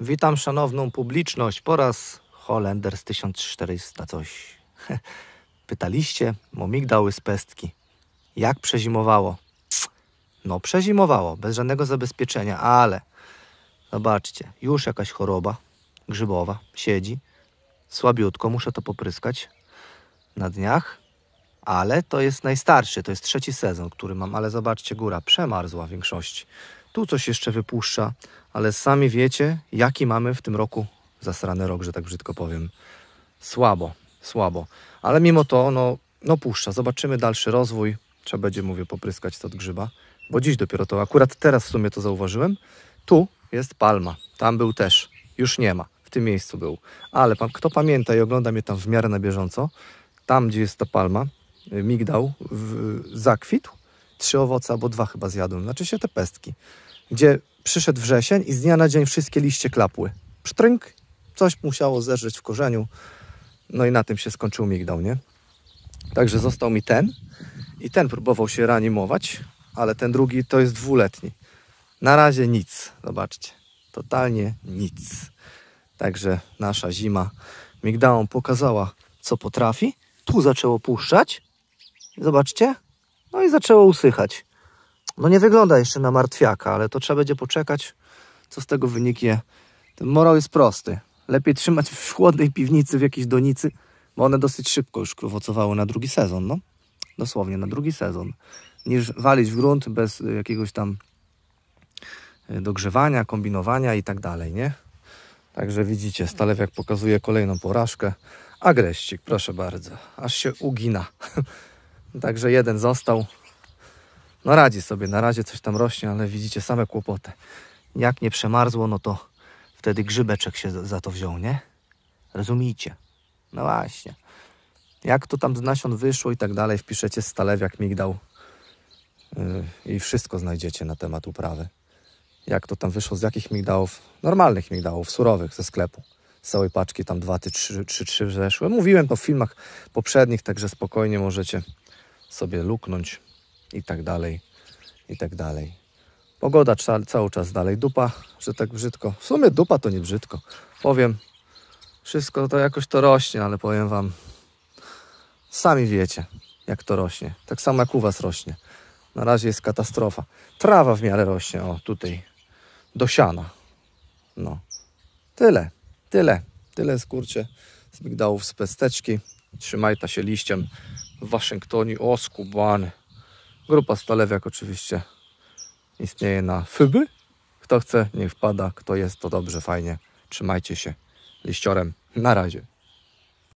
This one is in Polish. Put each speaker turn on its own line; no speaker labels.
Witam szanowną publiczność po raz Holender z 1400 coś. Pytaliście o migdały z pestki. Jak przezimowało? No przezimowało, bez żadnego zabezpieczenia, ale zobaczcie, już jakaś choroba grzybowa siedzi. Słabiutko, muszę to popryskać na dniach, ale to jest najstarszy, to jest trzeci sezon, który mam, ale zobaczcie, góra przemarzła w większości tu coś jeszcze wypuszcza, ale sami wiecie, jaki mamy w tym roku zasrany rok, że tak brzydko powiem. Słabo, słabo. Ale mimo to, no, no puszcza. Zobaczymy dalszy rozwój. Trzeba będzie, mówię, popryskać to od grzyba, bo dziś dopiero to, akurat teraz w sumie to zauważyłem. Tu jest palma, tam był też, już nie ma, w tym miejscu był. Ale pan, kto pamięta i ogląda mnie tam w miarę na bieżąco, tam gdzie jest ta palma, y, migdał w, zakwitł, trzy owoce, bo dwa chyba zjadłem, znaczy się te pestki, gdzie przyszedł wrzesień i z dnia na dzień wszystkie liście klapły. Psztrynk, coś musiało zerzeć w korzeniu, no i na tym się skończył migdał, nie? Także został mi ten i ten próbował się reanimować, ale ten drugi to jest dwuletni. Na razie nic, zobaczcie, totalnie nic. Także nasza zima migdałom pokazała, co potrafi. Tu zaczęło puszczać. Zobaczcie, no i zaczęło usychać. No nie wygląda jeszcze na martwiaka, ale to trzeba będzie poczekać, co z tego wyniknie. Ten morał jest prosty. Lepiej trzymać w chłodnej piwnicy, w jakiejś donicy, bo one dosyć szybko już owocowały na drugi sezon, no. Dosłownie na drugi sezon. Niż walić w grunt bez y, jakiegoś tam y, dogrzewania, kombinowania i tak dalej, nie? Także widzicie, Stalewiak pokazuje kolejną porażkę. A greścik, proszę bardzo, aż się ugina. Także jeden został. No radzi sobie, na razie coś tam rośnie, ale widzicie same kłopoty. Jak nie przemarzło, no to wtedy grzybeczek się za to wziął, nie? Rozumiecie? No właśnie. Jak to tam z nasion wyszło i tak dalej, wpiszecie stalewiak, migdał yy, i wszystko znajdziecie na temat uprawy. Jak to tam wyszło, z jakich migdałów? Normalnych migdałów, surowych, ze sklepu. Z całej paczki tam 2, 3, 3, trzy weszły. Mówiłem to w filmach poprzednich, także spokojnie możecie sobie luknąć i tak dalej, i tak dalej. Pogoda cały czas dalej dupa, że tak brzydko. W sumie dupa to nie brzydko. Powiem, wszystko to jakoś to rośnie, ale powiem Wam, sami wiecie, jak to rośnie. Tak samo jak u Was rośnie. Na razie jest katastrofa. Trawa w miarę rośnie, o tutaj, do siana. No, tyle, tyle, tyle skurcze z migdałów, z pesteczki. ta się liściem w Waszyngtonie. O, skubany. Grupa Stalewiak oczywiście istnieje na Fyby. Kto chce, niech wpada. Kto jest, to dobrze, fajnie. Trzymajcie się liściorem. Na razie.